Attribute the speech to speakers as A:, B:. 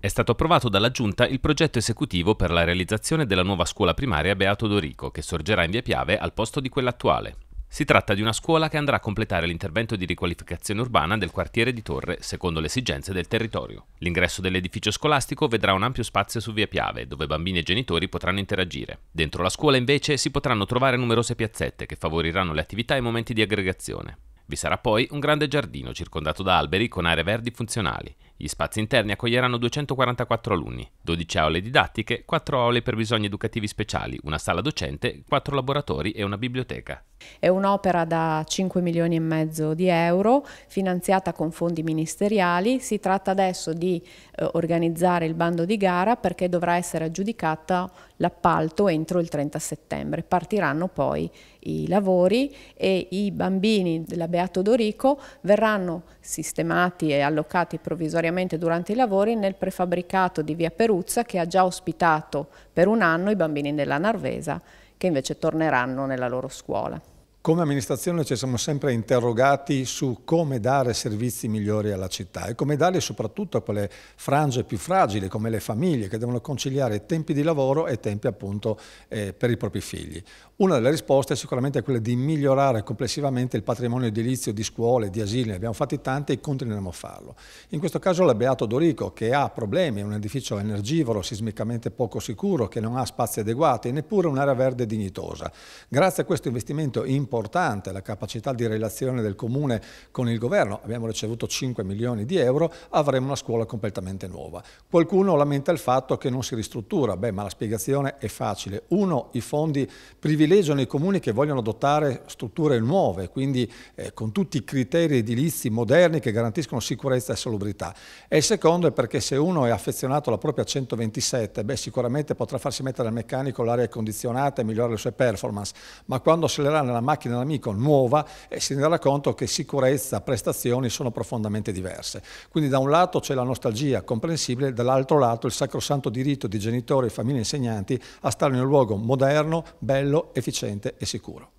A: È stato approvato dalla Giunta il progetto esecutivo per la realizzazione della nuova scuola primaria Beato Dorico, che sorgerà in via Piave al posto di quella attuale. Si tratta di una scuola che andrà a completare l'intervento di riqualificazione urbana del quartiere di Torre, secondo le esigenze del territorio. L'ingresso dell'edificio scolastico vedrà un ampio spazio su via Piave, dove bambini e genitori potranno interagire. Dentro la scuola, invece, si potranno trovare numerose piazzette che favoriranno le attività e i momenti di aggregazione. Vi sarà poi un grande giardino circondato da alberi con aree verdi funzionali. Gli spazi interni accoglieranno 244 alunni, 12 aule didattiche, 4 aule per bisogni educativi speciali, una sala docente, 4 laboratori e una biblioteca.
B: È un'opera da 5 milioni e mezzo di euro, finanziata con fondi ministeriali. Si tratta adesso di eh, organizzare il bando di gara perché dovrà essere aggiudicata l'appalto entro il 30 settembre. Partiranno poi i lavori e i bambini della Beato Dorico verranno sistemati e allocati provvisoriamente durante i lavori nel prefabbricato di Via Peruzza che ha già ospitato per un anno i bambini della Narvesa che invece torneranno nella loro scuola.
C: Come amministrazione ci siamo sempre interrogati su come dare servizi migliori alla città e come darli soprattutto a quelle frange più fragili come le famiglie che devono conciliare tempi di lavoro e tempi appunto eh, per i propri figli. Una delle risposte è sicuramente quella di migliorare complessivamente il patrimonio edilizio di scuole, di asili, ne abbiamo fatti tanti e continueremo a farlo. In questo caso la Beato Dorico che ha problemi, è un edificio energivoro, sismicamente poco sicuro, che non ha spazi adeguati e neppure un'area verde dignitosa. Grazie a questo investimento importante importante la capacità di relazione del Comune con il Governo, abbiamo ricevuto 5 milioni di euro, avremo una scuola completamente nuova. Qualcuno lamenta il fatto che non si ristruttura, beh ma la spiegazione è facile. Uno, i fondi privilegiano i comuni che vogliono adottare strutture nuove, quindi eh, con tutti i criteri edilizi moderni che garantiscono sicurezza e salubrità. E il secondo è perché se uno è affezionato alla propria 127, beh sicuramente potrà farsi mettere al meccanico l'aria condizionata e migliorare le sue performance, ma quando sceglierà nella macchina macchina dell'amico nuova e si renderà conto che sicurezza, e prestazioni sono profondamente diverse. Quindi da un lato c'è la nostalgia comprensibile, dall'altro lato il sacrosanto diritto di genitori, famiglie e insegnanti a stare in un luogo moderno, bello, efficiente e sicuro.